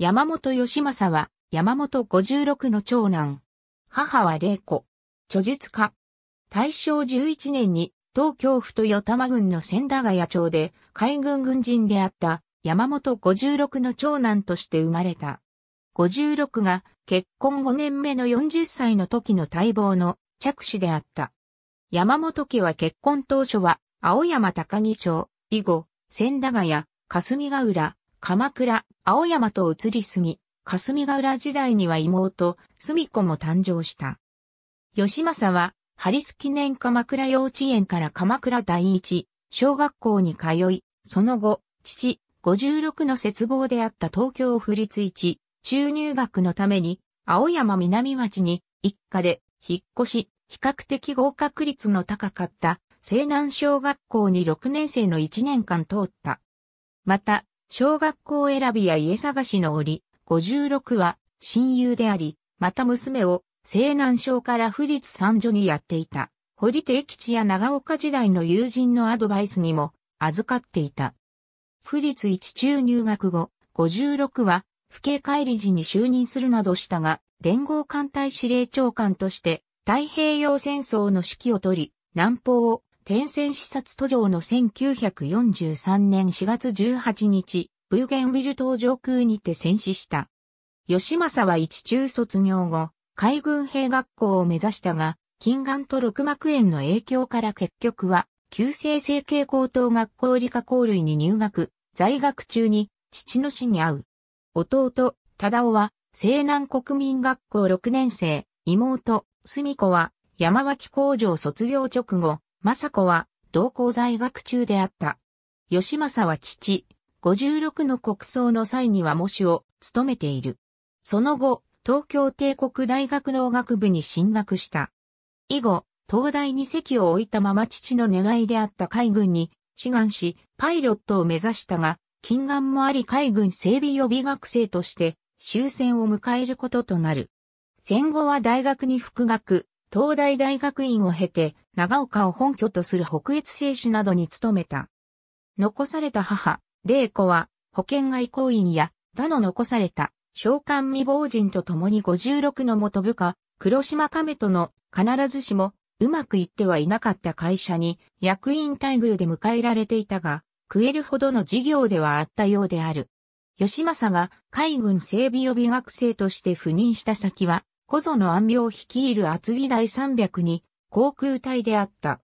山本義政は、山本五十六の長男。母は玲子。著述家。大正11年に、東京府豊玉郡の千駄ヶ谷町で、海軍軍人であった山本五十六の長男として生まれた。五十六が結婚5年目の40歳の時の待望の着手であった。山本家は結婚当初は、青山高木町、以後、千駄ヶ谷、霞ヶ浦、鎌倉、青山と移り住み、霞ヶ浦時代には妹、住子も誕生した。吉政は、ハリス記念鎌倉幼稚園から鎌倉第一、小学校に通い、その後、父、56の絶望であった東京府立一、中入学のために、青山南町に、一家で、引っ越し、比較的合格率の高かった、西南小学校に6年生の1年間通った。また、小学校選びや家探しの折、56は親友であり、また娘を西南省から富立三女にやっていた。堀悌吉や長岡時代の友人のアドバイスにも預かっていた。富立一中入学後、56は、府警帰り時に就任するなどしたが、連合艦隊司令長官として、太平洋戦争の指揮を取り、南方を天線視察途上の1943年4月18日、ブーゲンウィル島上空にて戦死した。吉政は一中卒業後、海軍兵学校を目指したが、近眼と六幕炎の影響から結局は、旧制成形高等学校理科校類に入学、在学中に、父の死に会う。弟、忠夫は、西南国民学校6年生、妹、住子は、山脇工場卒業直後、政子は同校在学中であった。吉政は父、56の国葬の際には模試を務めている。その後、東京帝国大学農学部に進学した。以後、東大に席を置いたまま父の願いであった海軍に志願し、パイロットを目指したが、近眼もあり海軍整備予備学生として終戦を迎えることとなる。戦後は大学に復学、東大大学院を経て、長岡を本拠とする北越製紙などに勤めた。残された母、玲子は、保険外交員や他の残された召喚未亡人と共に56の元部下、黒島亀との必ずしもうまくいってはいなかった会社に役員待遇で迎えられていたが、食えるほどの事業ではあったようである。吉政が海軍整備予備学生として赴任した先は、小園安病を率いる厚木第300に航空隊であった。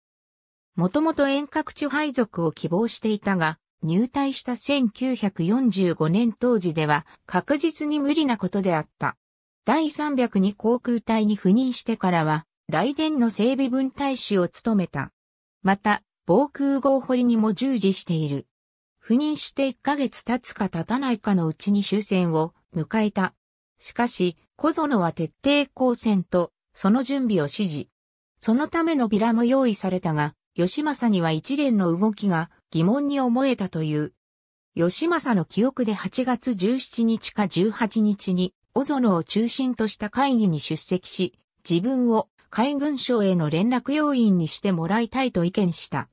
もともと遠隔地配属を希望していたが、入隊した1945年当時では確実に無理なことであった。第302航空隊に赴任してからは、雷電の整備分隊士を務めた。また、防空壕掘りにも従事している。赴任して1ヶ月経つか経たないかのうちに終戦を迎えた。しかし、小園は徹底抗戦と、その準備を指示。そのためのビラも用意されたが、吉政には一連の動きが疑問に思えたという。吉政の記憶で8月17日か18日に、小園を中心とした会議に出席し、自分を海軍省への連絡要員にしてもらいたいと意見した。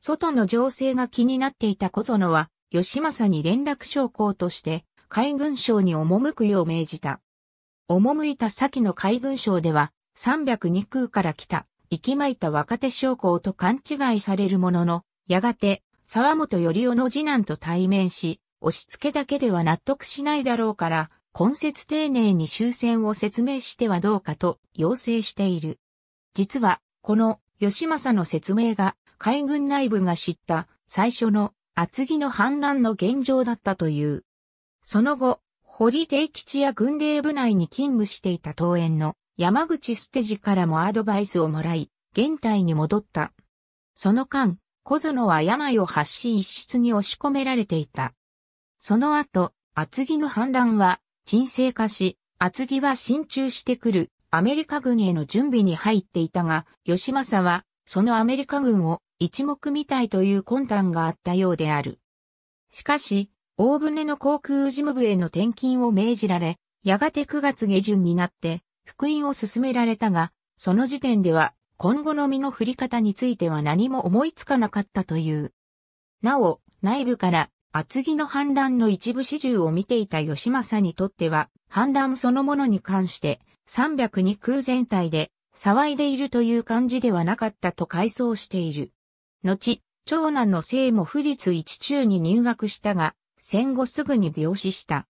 外の情勢が気になっていた小園は、吉政に連絡将校として、海軍省に赴くよう命じた。赴いた先の海軍省では、302空から来た、息巻いた若手将校と勘違いされるものの、やがて、沢本頼夫の次男と対面し、押し付けだけでは納得しないだろうから、根節丁寧に終戦を説明してはどうかと要請している。実は、この吉政の説明が海軍内部が知った最初の厚木の反乱の現状だったという。その後、堀定吉や軍令部内に勤務していた東園の山口ステジからもアドバイスをもらい、現代に戻った。その間、小園は病を発し一室に押し込められていた。その後、厚木の反乱は沈静化し、厚木は進駐してくるアメリカ軍への準備に入っていたが、吉政はそのアメリカ軍を一目見たいという魂胆があったようである。しかし、大船の航空事務部への転勤を命じられ、やがて9月下旬になって、復員を勧められたが、その時点では今後の身の振り方については何も思いつかなかったという。なお、内部から厚木の反乱の一部始終を見ていた吉政にとっては、反乱そのものに関して302空全体で騒いでいるという感じではなかったと回想している。後、長男の生も不立一中に入学したが、戦後すぐに病死した。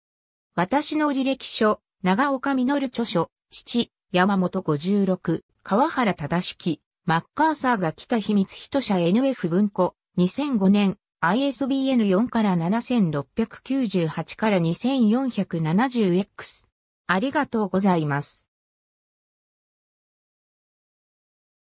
私の履歴書、長岡実著書、父、山本56、川原忠式、マッカーサーが来た秘密人社 NF 文庫、2005年、ISBN4 から7698から 2470X。ありがとうございます。